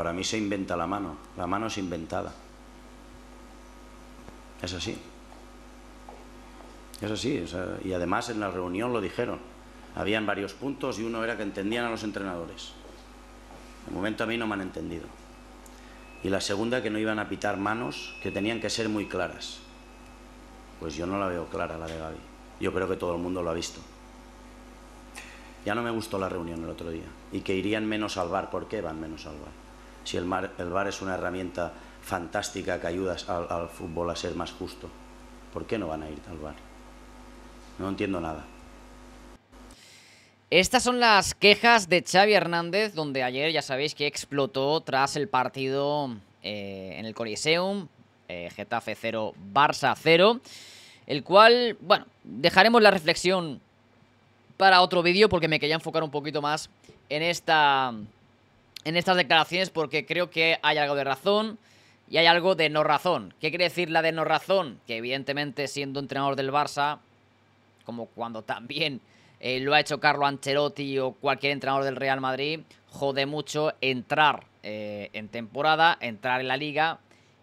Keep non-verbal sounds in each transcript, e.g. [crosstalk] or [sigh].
para mí se inventa la mano, la mano es inventada. Es así. Es así. y además en la reunión lo dijeron. Habían varios puntos y uno era que entendían a los entrenadores. De momento a mí no me han entendido. Y la segunda, que no iban a pitar manos, que tenían que ser muy claras. Pues yo no la veo clara, la de Gaby. Yo creo que todo el mundo lo ha visto. Ya no me gustó la reunión el otro día. Y que irían menos al bar. ¿Por qué van menos al bar? si el, mar, bar es una herramienta fantástica que ayuda al, fútbol a ser más justo, ¿por qué no van a ir al bar? No entiendo nada. Estas son las quejas de Xavi Hernández, donde ayer ya sabéis que explotó tras el partido eh, en el Coliseum, eh, Getafe 0, Barça 0, el cual, bueno, dejaremos la reflexión para otro vídeo porque me quería enfocar un poquito más en esta en estas declaraciones porque creo que hay algo de razón y hay algo de no razón. ¿Qué quiere decir la de no razón? Que evidentemente siendo entrenador del Barça, como cuando también eh, lo ha hecho Carlo Ancelotti o cualquier entrenador del Real Madrid, jode mucho entrar eh, en temporada, entrar en la liga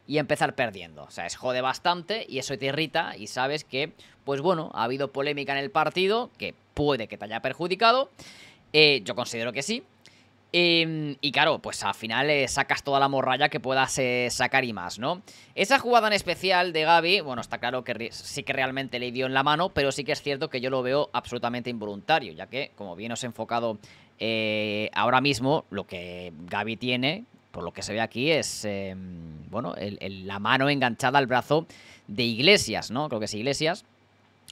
y empezar perdiendo. O sea, es jode bastante y eso te irrita y sabes que, pues bueno, ha habido polémica en el partido que puede que te haya perjudicado. Eh, yo considero que sí, Em, y claro, pues al final eh, sacas toda la morralla que puedas eh, sacar y más, ¿no? Esa jugada en especial de Gaby, bueno, está claro que sí que realmente le dio en la mano, pero sí que es cierto que yo lo veo absolutamente involuntario, ya que, como bien os he enfocado eh, ahora mismo, lo que Gaby tiene, por lo que se ve aquí, es, em, bueno, la mano enganchada al brazo de Iglesias, ¿no? Creo que es Iglesias,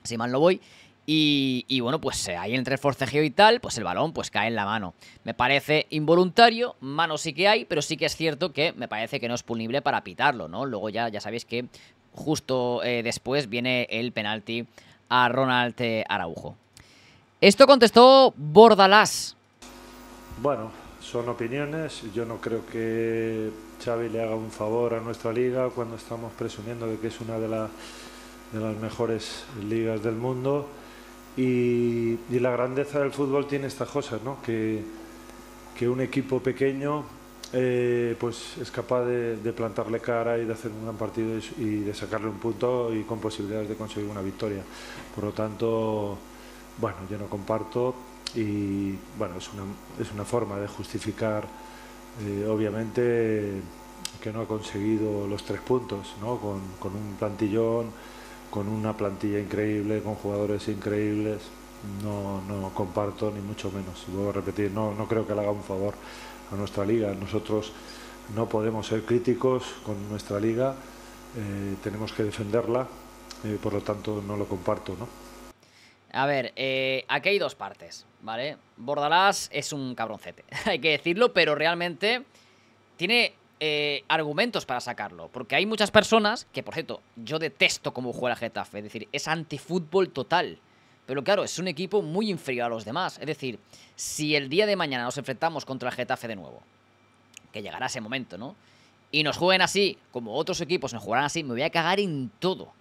si mal no voy. Y, bueno, pues eh, ahí entre el forcejeo y tal, pues el balón pues cae en la mano. Me parece involuntario, mano sí que hay, pero sí que es cierto que me parece que no es punible para pitarlo, ¿no? Luego ya, ya sabéis que justo eh, después viene el penalti a Ronald eh, Araujo. Esto contestó Bordalás. Bueno, son opiniones. Yo no creo que Xavi le haga un favor a nuestra liga cuando estamos presumiendo de que es una de, las de las mejores ligas del mundo y, la grandeza del fútbol tiene estas cosas, ¿no? que, que un equipo pequeño eh, pues es capaz de, plantarle cara y de hacer un gran partido y, de sacarle un punto y con posibilidades de conseguir una victoria. Por lo tanto, bueno, yo no comparto y bueno, es una, es una forma de justificar, eh, obviamente, que no ha conseguido los tres puntos ¿no? con, con un plantillón con una plantilla increíble, con jugadores increíbles, no, no comparto ni mucho menos. Vuelvo a repetir, no, no creo que le haga un favor a nuestra liga. Nosotros no podemos ser críticos con nuestra liga, eh, tenemos que defenderla, eh, por lo tanto no lo comparto. ¿no? A ver, eh, aquí hay dos partes, ¿vale? Bordalás es un cabroncete, [laughs] hay que decirlo, pero realmente tiene eh, argumentos para sacarlo. Porque hay muchas personas que, por cierto, yo detesto cómo juega el Getafe. Es decir, es antifútbol total. Pero claro, es un equipo muy inferior a los demás. Es decir, si el día de mañana nos enfrentamos contra el Getafe de nuevo, que llegará ese momento, ¿no? Y nos jueguen así, como otros equipos nos jugarán así, me voy a cagar en todo.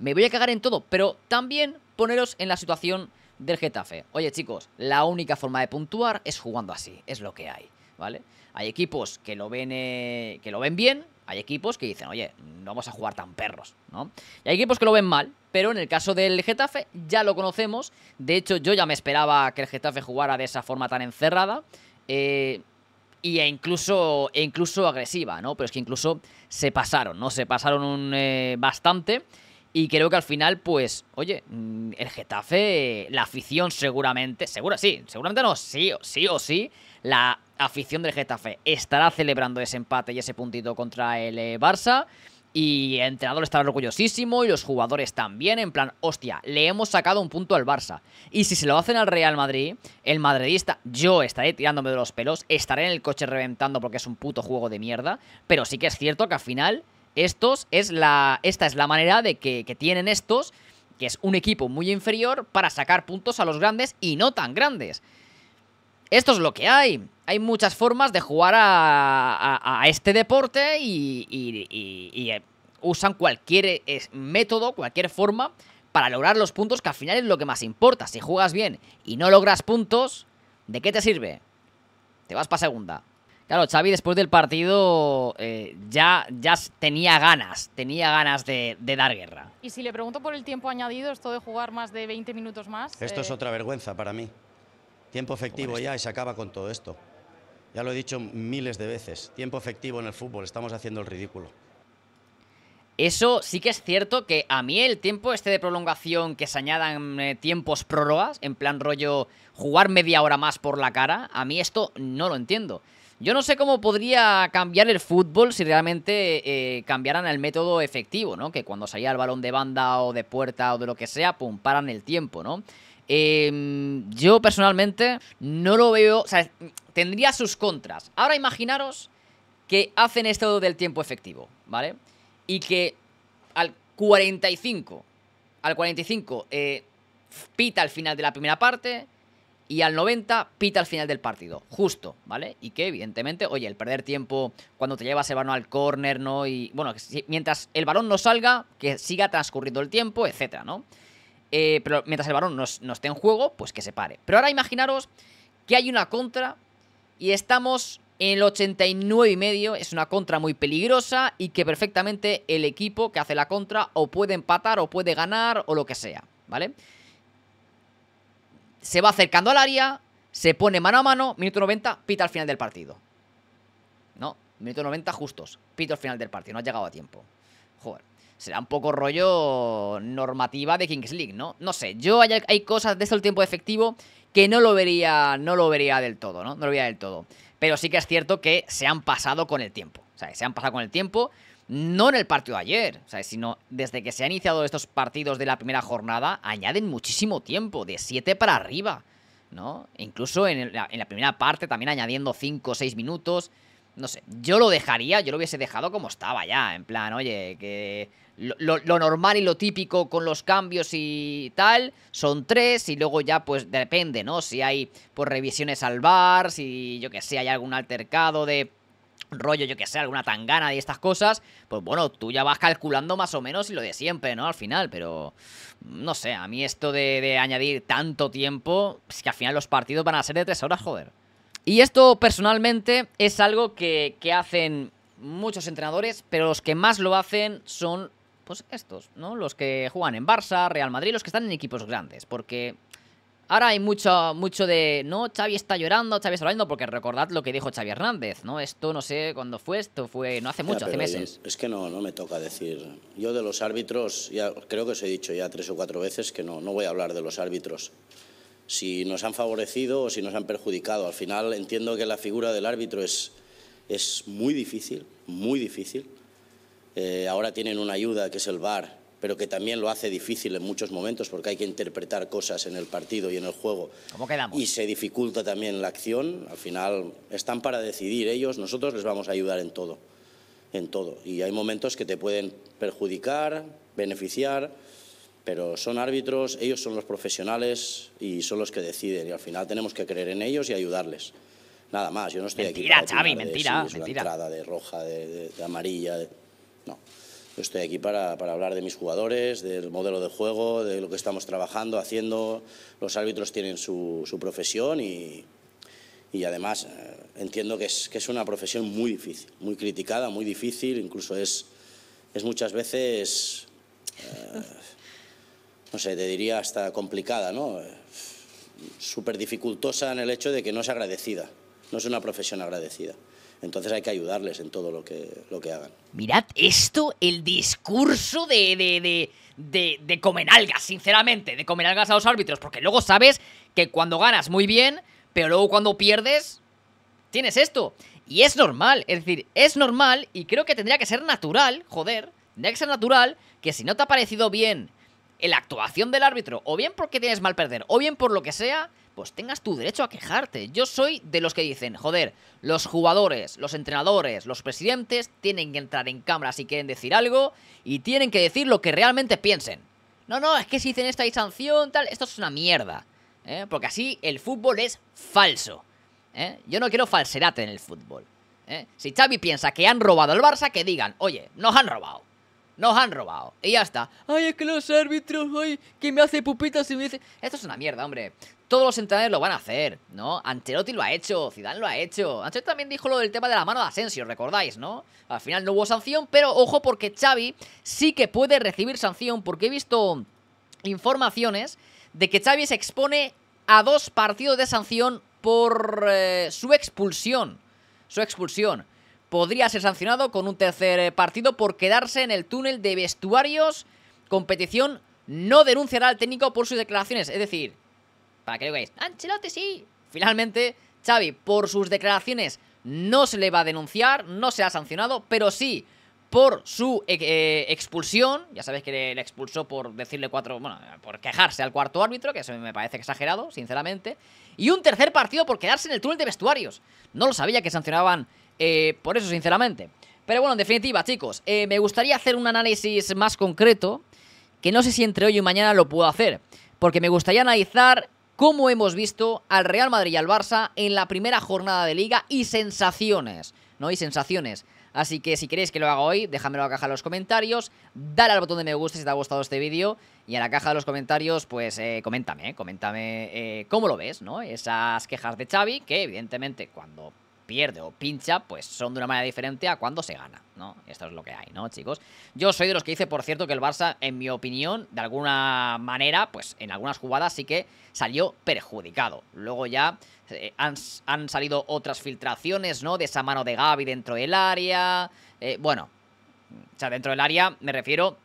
Me voy a cagar en todo, pero también poneros en la situación del Getafe. Oye chicos, la única forma de puntuar es jugando así, es lo que hay. ¿vale? Hay equipos que lo ven, eh, que lo ven bien, hay equipos que dicen, oye, no vamos a jugar tan perros, ¿no? Y hay equipos que lo ven mal, pero en el caso del Getafe ya lo conocemos. De hecho, yo ya me esperaba que el Getafe jugara de esa forma tan encerrada. Eh, e incluso, e incluso agresiva, ¿no? Pero es que incluso se pasaron, ¿no? Se pasaron eh, bastante. Y creo que al final, pues, oye, mm, el Getafe, la afición seguramente, segura sí, seguramente no, sí o sí, la afición del Getafe estará celebrando ese empate y ese puntito contra el eh, Barça. Y el entrenador estará orgullosísimo y los jugadores también, en plan, hostia, le hemos sacado un punto al Barça. Y si se lo hacen al Real Madrid, el madridista, yo estaré tirándome de los pelos, estaré en el coche reventando porque es un puto juego de mierda, pero sí que es cierto que al final estos es la, esta es la manera de que, que tienen estos, que es un equipo muy inferior, para sacar puntos a los grandes y no tan grandes. Esto es lo que hay. Hay muchas formas de jugar a, este deporte y, eh, usan cualquier eh, método, cualquier forma para lograr los puntos que al final es lo que más importa. Si juegas bien y no logras puntos, ¿de qué te sirve? Te vas para segunda. Claro, Xavi después del partido eh, ya, ya tenía ganas, tenía ganas de, dar guerra. Y si le pregunto por el tiempo añadido, esto de jugar más de 20 minutos más. Esto es otra vergüenza para mí. Tiempo efectivo ya y se acaba con todo esto. Ya lo he dicho miles de veces. Tiempo efectivo en el fútbol. Estamos haciendo el ridículo. Eso sí que es cierto que a mí el tiempo este de prolongación, que se añadan eh, tiempos prórrogas, en plan rollo jugar media hora más por la cara, a mí esto no lo entiendo. Yo no sé cómo podría cambiar el fútbol si realmente eh, cambiaran el método efectivo, ¿no? Que cuando salía el balón de banda o de puerta o de lo que sea, pum, el tiempo, ¿no? Em, yo personalmente no lo veo, o sea, tendría sus contras. Ahora imaginaros que hacen esto del tiempo efectivo, ¿vale? Y que al 45, al 45 eh, pita al final de la primera parte y al 90 pita al final del partido, justo, ¿vale? Y que evidentemente, oye, el perder tiempo cuando te llevas el balón al córner, ¿no? Y bueno, mientras el balón no salga, que siga transcurriendo el tiempo, etcétera, ¿no? Eh, pero mientras el varón no, esté en juego, pues que se pare. Pero ahora imaginaros que hay una contra y estamos en el 89 y medio es una contra muy peligrosa y que perfectamente el equipo que hace la contra o puede empatar o puede ganar o lo que sea, ¿vale? Se va acercando al área, se pone mano a mano, minuto 90, pita al final del partido. ¿No? Minuto 90 justos, Pita al final del partido, no ha llegado a tiempo. Joder será un poco rollo normativa de Kings League, ¿no? No sé, yo hay, cosas de el tiempo efectivo que no lo vería, no lo vería del todo, ¿no? No lo vería del todo. Pero sí que es cierto que se han pasado con el tiempo. O sea, se han pasado con el tiempo no en el partido de ayer, ¿sabes? sino desde que se han iniciado estos partidos de la primera jornada, añaden muchísimo tiempo, de 7 para arriba, ¿no? incluso en, en, la primera parte también añadiendo 5 o 6 minutos. No sé, yo lo dejaría, yo lo hubiese dejado como estaba ya, en plan, oye, que lo, normal y lo típico con los cambios y tal son tres y luego ya pues depende, ¿no? Si hay pues revisiones al bar, si yo que sé, hay algún altercado de rollo, yo que sé, alguna tangana y estas cosas, pues bueno, tú ya vas calculando más o menos y lo de siempre, ¿no? Al final, pero no sé, a mí esto de, de añadir tanto tiempo, es que al final los partidos van a ser de tres horas, joder. Y esto personalmente es algo que, hacen muchos entrenadores, pero los que más lo hacen son pues estos, ¿no? Los que juegan en Barça, Real Madrid, los que están en equipos grandes, porque ahora hay mucho mucho de, no, Xavi está llorando, Xavi está llorando, porque recordad lo que dijo Xavi Hernández, ¿no? Esto no sé cuándo fue, esto fue no hace mucho, hace meses. es que no, no me toca decir. Yo de los árbitros, ya creo que os he dicho ya tres o cuatro veces que no, no voy a hablar de los árbitros si nos han favorecido o si nos han perjudicado. Al final entiendo que la figura del árbitro es, muy difícil, muy difícil. Eh, ahora tienen una ayuda que es el VAR, pero que también lo hace difícil en muchos momentos porque hay que interpretar cosas en el partido y en el juego. ¿Cómo quedamos? Y se dificulta también la acción. Al final están para decidir ellos, nosotros les vamos a ayudar en todo, en todo. Y hay momentos que te pueden perjudicar, beneficiar pero son árbitros, ellos son los profesionales y son los que deciden y al final tenemos que creer en ellos y ayudarles. Nada más, yo no estoy mentira, aquí para Xavi, mentira, de, Una entrada de roja, de, de, amarilla, no. Yo estoy aquí para, para, hablar de mis jugadores, del modelo de juego, de lo que estamos trabajando, haciendo. Los árbitros tienen su, su profesión y, y además eh, entiendo que es, que es una profesión muy difícil, muy criticada, muy difícil, incluso es, es muchas veces... Eh, no sé, te diría hasta complicada, ¿no? Súper dificultosa en el hecho de que no es agradecida, no es una profesión agradecida. Entonces hay que ayudarles en todo lo que, lo que hagan. Mirad esto, el discurso de, de, de, de, de comer algas, sinceramente, de comer algas a los árbitros, porque luego sabes que cuando ganas muy bien, pero luego cuando pierdes, tienes esto. Y es normal, es decir, es normal y creo que tendría que ser natural, joder, tendría que ser natural que si no te ha parecido bien en la actuación del árbitro, o bien porque tienes mal perder, o bien por lo que sea, pues tengas tu derecho a quejarte. Yo soy de los que dicen, joder, los jugadores, los entrenadores, los presidentes tienen que entrar en cámara si quieren decir algo y tienen que decir lo que realmente piensen. No, no, es que si dicen esta hay sanción, tal, esto es una mierda. ¿eh? Porque así el fútbol es falso. ¿eh? Yo no quiero falserate en el fútbol. ¿eh? Si Xavi piensa que han robado al Barça, que digan, oye, nos han robado nos han robado. Y ya está. Ay, es que los árbitros, ay, que me hace pupitas y me dice... Esto es una mierda, hombre. Todos los entrenadores lo van a hacer, ¿no? Ancelotti lo ha hecho, Zidane lo ha hecho. Ancelotti también dijo lo del tema de la mano de Asensio, recordáis, ¿no? Al final no hubo sanción, pero ojo porque Xavi sí que puede recibir sanción porque he visto informaciones de que Xavi se expone a dos partidos de sanción por eh, su expulsión. Su expulsión podría ser sancionado con un tercer eh, partido por quedarse en el túnel de vestuarios. Competición no denunciará al técnico por sus declaraciones. Es decir, para que lo veáis, Ancelotti sí. Finalmente, Xavi, por sus declaraciones no se le va a denunciar, no se ha sancionado, pero sí por su eh, eh, expulsión, ya sabéis que le, expulsó por decirle cuatro, bueno, por quejarse al cuarto árbitro, que eso me parece exagerado, sinceramente, y un tercer partido por quedarse en el túnel de vestuarios. No lo sabía que sancionaban eh, por eso, sinceramente. Pero bueno, en definitiva, chicos, eh, me gustaría hacer un análisis más concreto, que no sé si entre hoy y mañana lo puedo hacer, porque me gustaría analizar cómo hemos visto al Real Madrid y al Barça en la primera jornada de liga y sensaciones, ¿no? Y sensaciones. Así que si queréis que lo haga hoy, déjamelo a la caja de los comentarios, dale al botón de me gusta si te ha gustado este vídeo y a la caja de los comentarios, pues eh, coméntame, coméntame cómo lo ves, ¿no? Esas quejas de Xavi, que evidentemente cuando pierde o pincha, pues son de una manera diferente a cuando se gana, ¿no? Esto es lo que hay, ¿no, chicos? Yo soy de los que dice, por cierto, que el Barça, en mi opinión, de alguna manera, pues en algunas jugadas sí que salió perjudicado. Luego ya eh, han, salido otras filtraciones, ¿no? De esa mano de Gaby dentro del área. Eh, bueno, o sea, dentro del área me refiero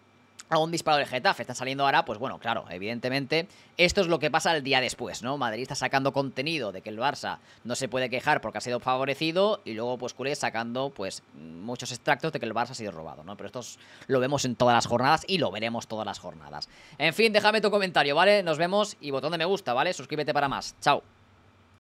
a un disparo del Getafe. Está saliendo ahora, pues bueno, claro, evidentemente, esto es lo que pasa el día después, ¿no? Madrid está sacando contenido de que el Barça no se puede quejar porque ha sido favorecido y luego, pues Culé sacando, pues, muchos extractos de que el Barça ha sido robado, ¿no? Pero esto lo vemos en todas las jornadas y lo veremos todas las jornadas. En fin, déjame tu comentario, ¿vale? Nos vemos y botón de me gusta, ¿vale? Suscríbete para más. Chao.